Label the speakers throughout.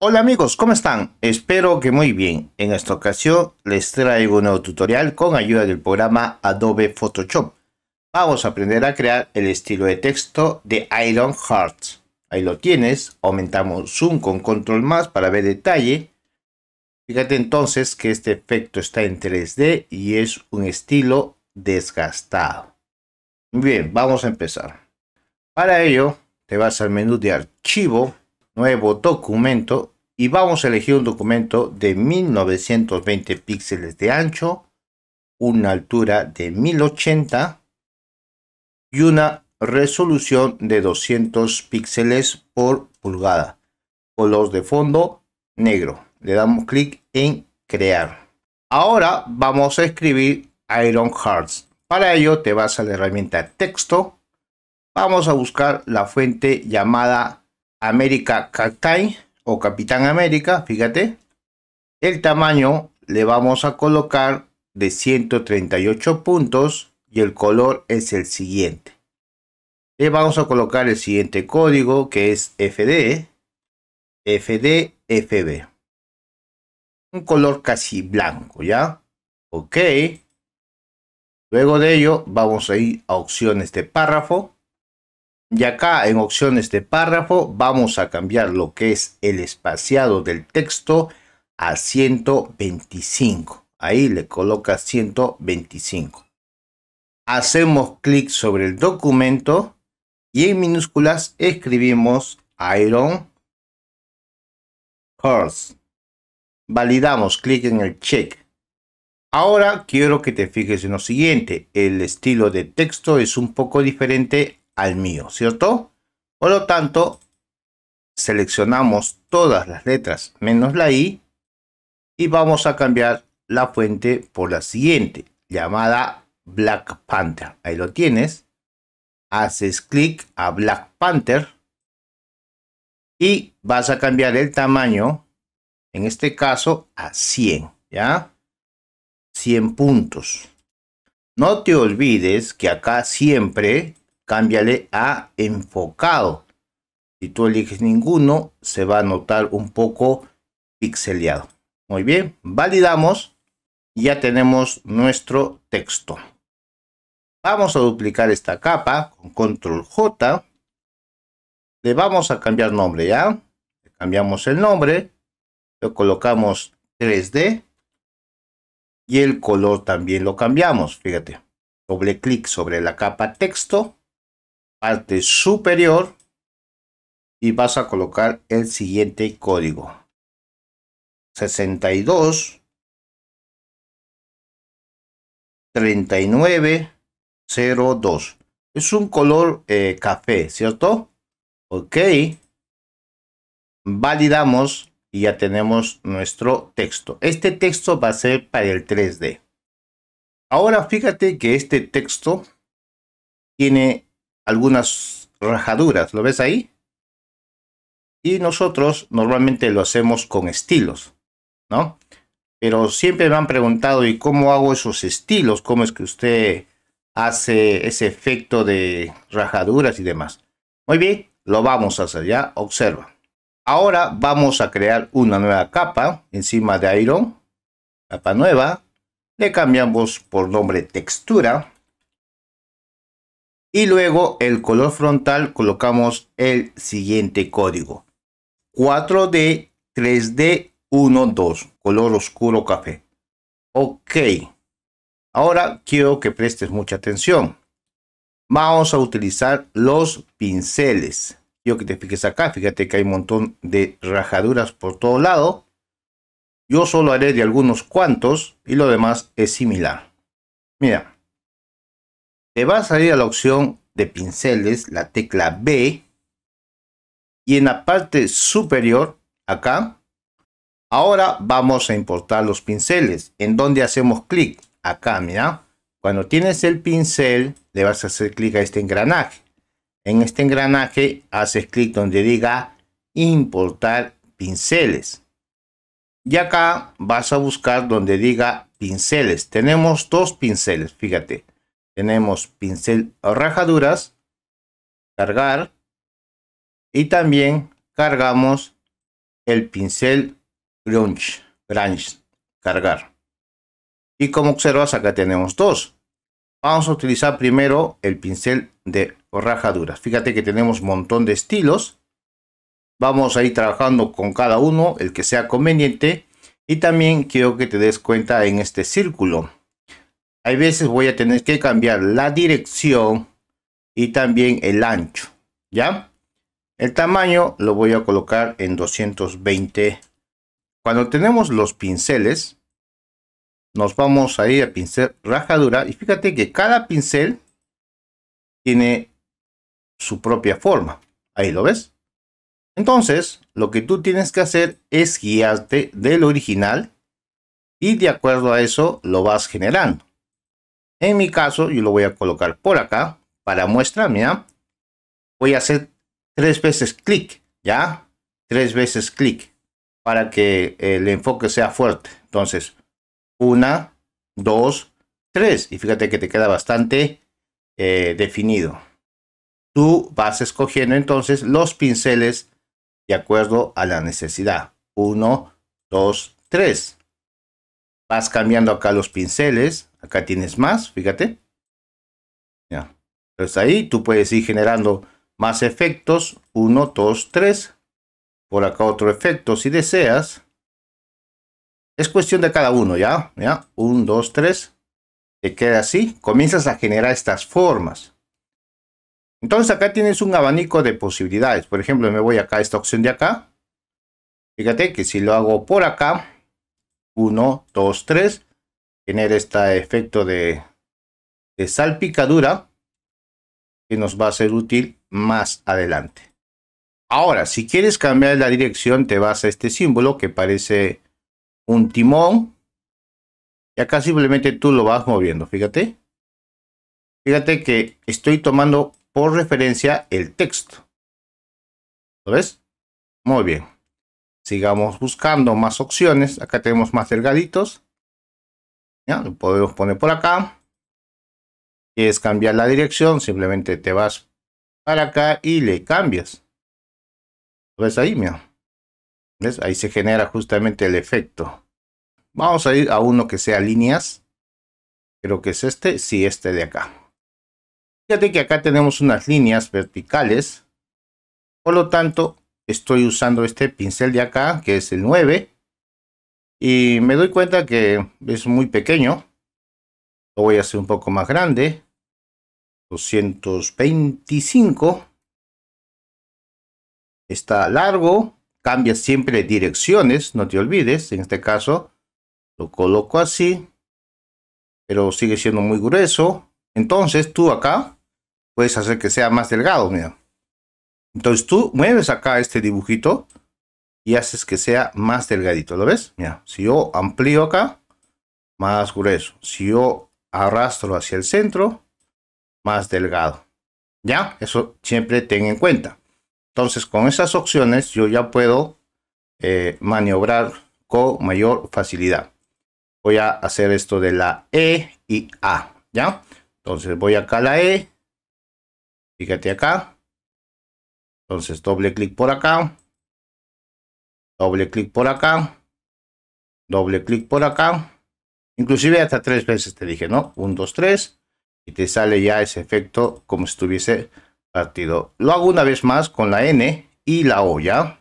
Speaker 1: Hola amigos, ¿cómo están? Espero que muy bien. En esta ocasión les traigo un nuevo tutorial con ayuda del programa Adobe Photoshop. Vamos a aprender a crear el estilo de texto de Iron Hearts. Ahí lo tienes. Aumentamos zoom con control más para ver detalle. Fíjate entonces que este efecto está en 3D y es un estilo desgastado. Bien, vamos a empezar. Para ello te vas al menú de archivo nuevo documento y vamos a elegir un documento de 1920 píxeles de ancho, una altura de 1080 y una resolución de 200 píxeles por pulgada. Color de fondo negro. Le damos clic en crear. Ahora vamos a escribir Iron Hearts. Para ello te vas a la herramienta texto. Vamos a buscar la fuente llamada América Cactai o Capitán América, fíjate. El tamaño le vamos a colocar de 138 puntos y el color es el siguiente. Le vamos a colocar el siguiente código que es FD, FD, FB. Un color casi blanco, ¿ya? Ok. Luego de ello vamos a ir a opciones de párrafo y acá en opciones de párrafo vamos a cambiar lo que es el espaciado del texto a 125. Ahí le coloca 125. Hacemos clic sobre el documento y en minúsculas escribimos Iron Horse. Validamos, clic en el check. Ahora quiero que te fijes en lo siguiente. El estilo de texto es un poco diferente al mío, ¿cierto? Por lo tanto, seleccionamos todas las letras menos la I y vamos a cambiar la fuente por la siguiente, llamada Black Panther. Ahí lo tienes. Haces clic a Black Panther y vas a cambiar el tamaño, en este caso a 100, ¿ya? 100 puntos. No te olvides que acá siempre cámbiale a enfocado. Si tú eliges ninguno, se va a notar un poco pixeleado. Muy bien, validamos. Ya tenemos nuestro texto. Vamos a duplicar esta capa con control J. Le vamos a cambiar nombre ya. Le cambiamos el nombre. lo colocamos 3D. Y el color también lo cambiamos. Fíjate. Doble clic sobre la capa texto parte superior y vas a colocar el siguiente código 62 39 02. es un color eh, café cierto ok validamos y ya tenemos nuestro texto este texto va a ser para el 3d ahora fíjate que este texto tiene algunas rajaduras, ¿lo ves ahí? Y nosotros normalmente lo hacemos con estilos, ¿no? Pero siempre me han preguntado, ¿y cómo hago esos estilos? ¿Cómo es que usted hace ese efecto de rajaduras y demás? Muy bien, lo vamos a hacer ya, observa. Ahora vamos a crear una nueva capa encima de Iron, capa nueva. Le cambiamos por nombre textura y luego el color frontal colocamos el siguiente código 4D 3D 1 2 color oscuro café ok ahora quiero que prestes mucha atención vamos a utilizar los pinceles yo que te fijes acá fíjate que hay un montón de rajaduras por todo lado yo solo haré de algunos cuantos y lo demás es similar mira te va a salir a la opción de pinceles, la tecla B. Y en la parte superior, acá, ahora vamos a importar los pinceles. ¿En donde hacemos clic? Acá, mira. Cuando tienes el pincel, le vas a hacer clic a este engranaje. En este engranaje haces clic donde diga importar pinceles. Y acá vas a buscar donde diga pinceles. Tenemos dos pinceles, fíjate. Tenemos pincel rajaduras, cargar y también cargamos el pincel grunge, grunge, cargar. Y como observas acá tenemos dos. Vamos a utilizar primero el pincel de rajaduras. Fíjate que tenemos un montón de estilos. Vamos a ir trabajando con cada uno, el que sea conveniente. Y también quiero que te des cuenta en este círculo hay veces voy a tener que cambiar la dirección y también el ancho ya el tamaño lo voy a colocar en 220 cuando tenemos los pinceles nos vamos a ir a pincel rajadura y fíjate que cada pincel tiene su propia forma ahí lo ves entonces lo que tú tienes que hacer es guiarte del original y de acuerdo a eso lo vas generando en mi caso, yo lo voy a colocar por acá. Para muestra, mira, voy a hacer tres veces clic, ¿ya? Tres veces clic para que el enfoque sea fuerte. Entonces, una, dos, tres. Y fíjate que te queda bastante eh, definido. Tú vas escogiendo entonces los pinceles de acuerdo a la necesidad. Uno, dos, tres. Vas cambiando acá los pinceles. Acá tienes más, fíjate. Ya. Entonces ahí tú puedes ir generando más efectos. uno dos tres Por acá otro efecto si deseas. Es cuestión de cada uno, ¿ya? ¿Ya? 1, 2, 3. Te queda así. Comienzas a generar estas formas. Entonces acá tienes un abanico de posibilidades. Por ejemplo, me voy acá a esta opción de acá. Fíjate que si lo hago por acá. uno dos tres tener este efecto de, salpicadura que nos va a ser útil más adelante. Ahora, si quieres cambiar la dirección, te vas a este símbolo que parece un timón. Y acá simplemente tú lo vas moviendo, fíjate. Fíjate que estoy tomando por referencia el texto. ¿Lo ves? Muy bien. Sigamos buscando más opciones. Acá tenemos más delgaditos. ¿ya? Lo podemos poner por acá. es cambiar la dirección, simplemente te vas para acá y le cambias. ves ahí, mira? ¿Ves? Ahí se genera justamente el efecto. Vamos a ir a uno que sea líneas. Creo que es este, sí, este de acá. Fíjate que acá tenemos unas líneas verticales. Por lo tanto, estoy usando este pincel de acá, que es el 9. Y me doy cuenta que es muy pequeño. Lo voy a hacer un poco más grande. 225. Está largo. Cambia siempre direcciones, no te olvides. En este caso, lo coloco así. Pero sigue siendo muy grueso. Entonces tú acá puedes hacer que sea más delgado, mira. Entonces tú mueves acá este dibujito y haces que sea más delgadito. ¿Lo ves? Mira, si yo amplío acá, más grueso. Si yo arrastro hacia el centro, más delgado. ¿Ya? Eso siempre ten en cuenta. Entonces, con esas opciones yo ya puedo eh, maniobrar con mayor facilidad. Voy a hacer esto de la E y A. ¿Ya? Entonces voy acá a la E. Fíjate acá. Entonces doble clic por acá Doble clic por acá. Doble clic por acá. Inclusive hasta tres veces te dije, ¿no? 1, 2, 3. Y te sale ya ese efecto como si estuviese partido. Lo hago una vez más con la N y la O, ¿ya?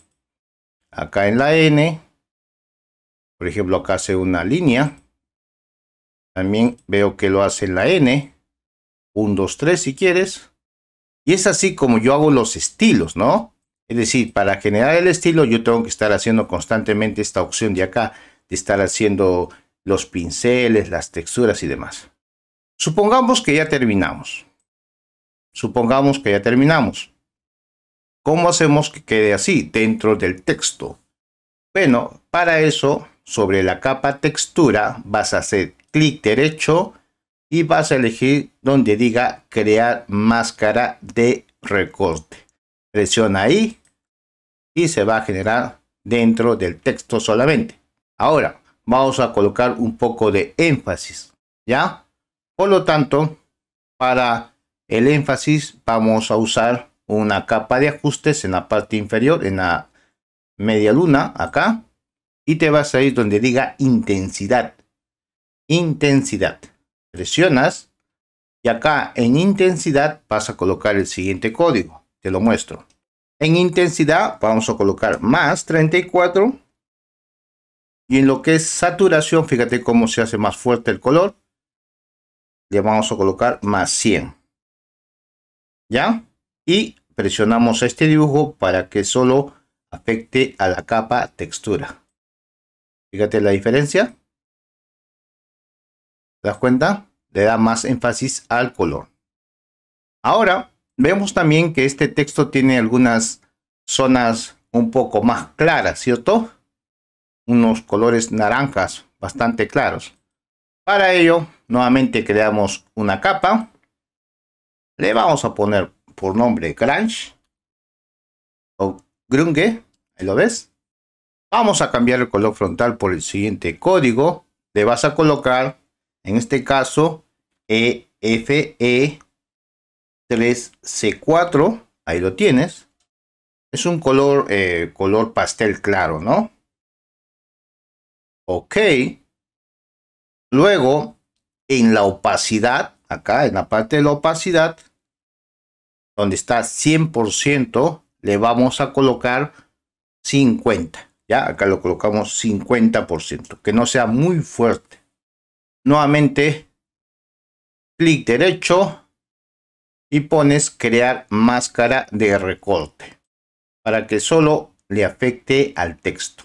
Speaker 1: Acá en la N. Por ejemplo, acá hace una línea. También veo que lo hace en la N. 1, 2, 3 si quieres. Y es así como yo hago los estilos, ¿no? Es decir, para generar el estilo yo tengo que estar haciendo constantemente esta opción de acá, de estar haciendo los pinceles, las texturas y demás. Supongamos que ya terminamos. Supongamos que ya terminamos. ¿Cómo hacemos que quede así dentro del texto? Bueno, para eso, sobre la capa textura, vas a hacer clic derecho y vas a elegir donde diga crear máscara de recorte. Presiona ahí y se va a generar dentro del texto solamente. Ahora, vamos a colocar un poco de énfasis, ¿ya? Por lo tanto, para el énfasis vamos a usar una capa de ajustes en la parte inferior, en la media luna, acá, y te vas a ir donde diga intensidad. Intensidad. Presionas y acá en intensidad vas a colocar el siguiente código. Te lo muestro. En intensidad vamos a colocar más 34. Y en lo que es saturación, fíjate cómo se hace más fuerte el color. Le vamos a colocar más 100. ¿Ya? Y presionamos este dibujo para que solo afecte a la capa textura. Fíjate la diferencia. ¿Te das cuenta? Le da más énfasis al color. Ahora Vemos también que este texto tiene algunas zonas un poco más claras, ¿cierto? Unos colores naranjas bastante claros. Para ello, nuevamente creamos una capa. Le vamos a poner por nombre Grunge o Grunge, ahí lo ves. Vamos a cambiar el color frontal por el siguiente código. Le vas a colocar, en este caso, EFE este es c 4 ahí lo tienes. Es un color, eh, color pastel claro, ¿no? Ok. Luego, en la opacidad, acá en la parte de la opacidad, donde está 100%, le vamos a colocar 50. Ya, acá lo colocamos 50%, que no sea muy fuerte. Nuevamente, clic derecho, y pones crear máscara de recorte para que solo le afecte al texto.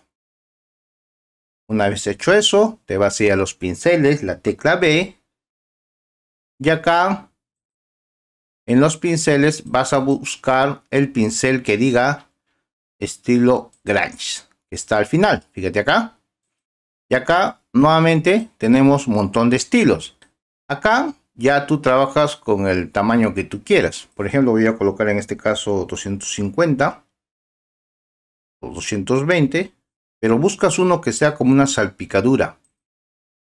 Speaker 1: Una vez hecho eso, te vas a ir a los pinceles, la tecla B y acá en los pinceles vas a buscar el pincel que diga estilo Grange que está al final. Fíjate acá. Y acá nuevamente tenemos un montón de estilos. Acá ya tú trabajas con el tamaño que tú quieras. Por ejemplo, voy a colocar en este caso 250 o 220, pero buscas uno que sea como una salpicadura.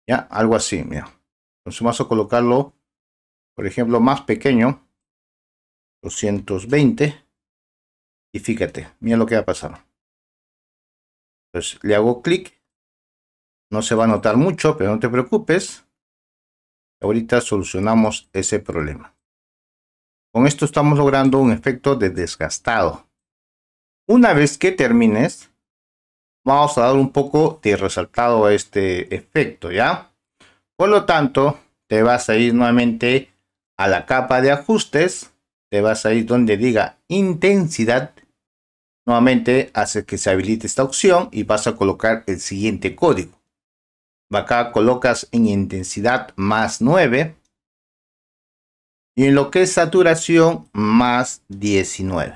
Speaker 1: Ya, algo así, mira. Entonces vas a colocarlo, por ejemplo, más pequeño, 220. Y fíjate, mira lo que va a pasar. Entonces le hago clic. No se va a notar mucho, pero no te preocupes. Ahorita solucionamos ese problema. Con esto estamos logrando un efecto de desgastado. Una vez que termines, vamos a dar un poco de resaltado a este efecto, ¿ya? Por lo tanto, te vas a ir nuevamente a la capa de ajustes, te vas a ir donde diga intensidad, nuevamente hace que se habilite esta opción y vas a colocar el siguiente código. Acá colocas en intensidad más 9. Y en lo que es saturación más 19.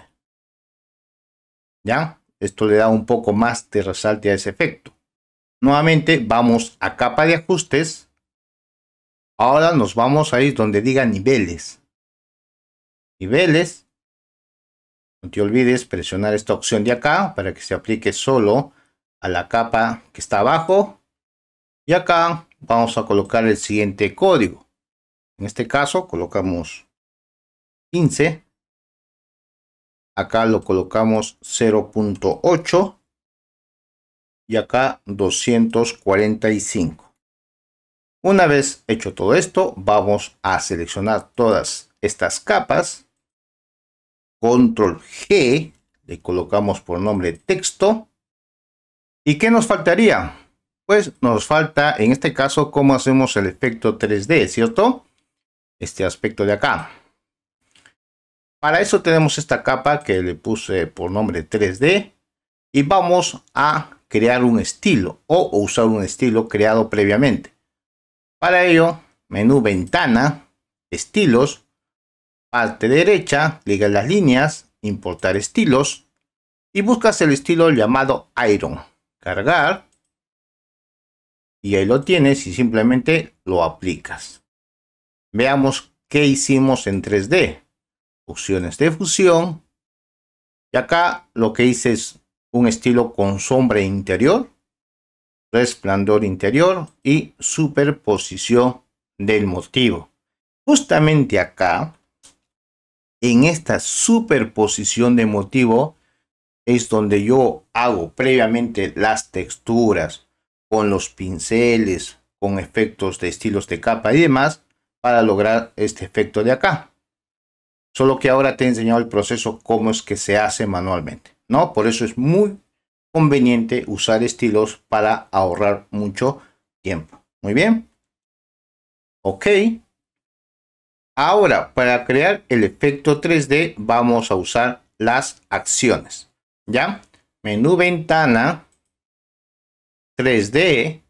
Speaker 1: ¿Ya? Esto le da un poco más de resalte a ese efecto. Nuevamente vamos a capa de ajustes. Ahora nos vamos a ir donde diga niveles. Niveles. No te olvides presionar esta opción de acá para que se aplique solo a la capa que está abajo y acá vamos a colocar el siguiente código. En este caso colocamos 15. Acá lo colocamos 0.8. Y acá 245. Una vez hecho todo esto, vamos a seleccionar todas estas capas. Control G, le colocamos por nombre texto. ¿Y qué nos faltaría? pues nos falta en este caso cómo hacemos el efecto 3D, ¿cierto? Este aspecto de acá. Para eso tenemos esta capa que le puse por nombre 3D y vamos a crear un estilo o usar un estilo creado previamente. Para ello, menú ventana, estilos, parte derecha, Liga las líneas, importar estilos y buscas el estilo llamado Iron, cargar y ahí lo tienes y simplemente lo aplicas. Veamos qué hicimos en 3D. Opciones de fusión. Y acá lo que hice es un estilo con sombra interior, resplandor interior y superposición del motivo. Justamente acá, en esta superposición de motivo, es donde yo hago previamente las texturas, con los pinceles, con efectos de estilos de capa y demás para lograr este efecto de acá. Solo que ahora te he enseñado el proceso cómo es que se hace manualmente, ¿no? Por eso es muy conveniente usar estilos para ahorrar mucho tiempo. Muy bien. Ok. Ahora, para crear el efecto 3D, vamos a usar las acciones. ¿Ya? Menú ventana, 3D,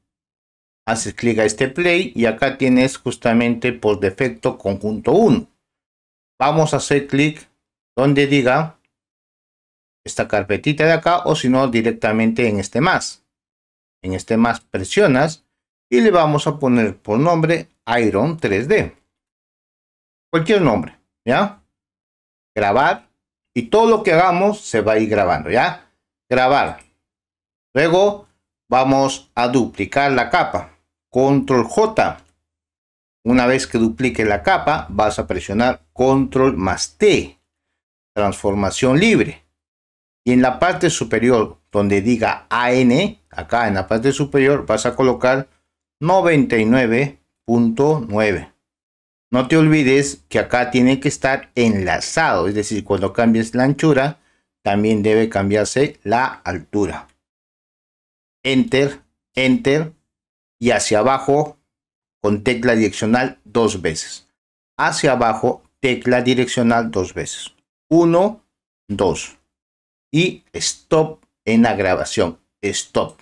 Speaker 1: haces clic a este play y acá tienes justamente por defecto conjunto 1. Vamos a hacer clic donde diga esta carpetita de acá o si no directamente en este más. En este más presionas y le vamos a poner por nombre Iron 3D. Cualquier nombre, ¿ya? Grabar y todo lo que hagamos se va a ir grabando, ¿ya? Grabar. Luego vamos a duplicar la capa. Control J. Una vez que duplique la capa, vas a presionar Control más T. Transformación libre. Y en la parte superior, donde diga AN, acá en la parte superior, vas a colocar 99.9. No te olvides que acá tiene que estar enlazado, es decir, cuando cambies la anchura, también debe cambiarse la altura enter, enter y hacia abajo con tecla direccional dos veces. Hacia abajo, tecla direccional dos veces. Uno, dos Y stop en la grabación. Stop.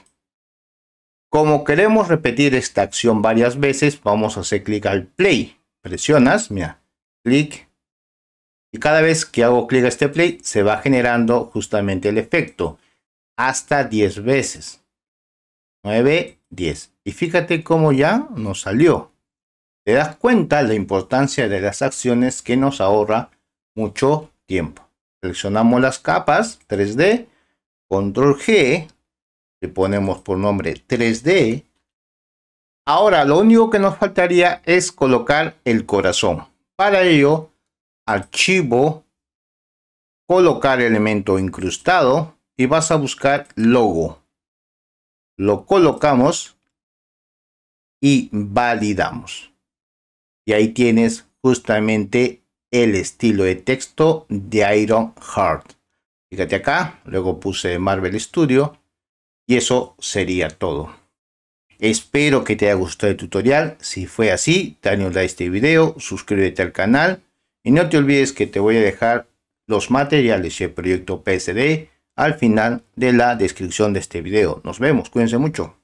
Speaker 1: Como queremos repetir esta acción varias veces, vamos a hacer clic al play. Presionas, mira, clic. Y cada vez que hago clic a este play, se va generando justamente el efecto. Hasta 10 veces. 9, 10. Y fíjate cómo ya nos salió. Te das cuenta la importancia de las acciones que nos ahorra mucho tiempo. Seleccionamos las capas 3D, control G, le ponemos por nombre 3D. Ahora lo único que nos faltaría es colocar el corazón. Para ello, archivo, colocar elemento incrustado y vas a buscar logo lo colocamos y validamos. Y ahí tienes justamente el estilo de texto de Iron Heart. Fíjate acá, luego puse Marvel Studio y eso sería todo. Espero que te haya gustado el tutorial. Si fue así, dale un like a este video, suscríbete al canal y no te olvides que te voy a dejar los materiales el proyecto PSD al final de la descripción de este video. Nos vemos, cuídense mucho.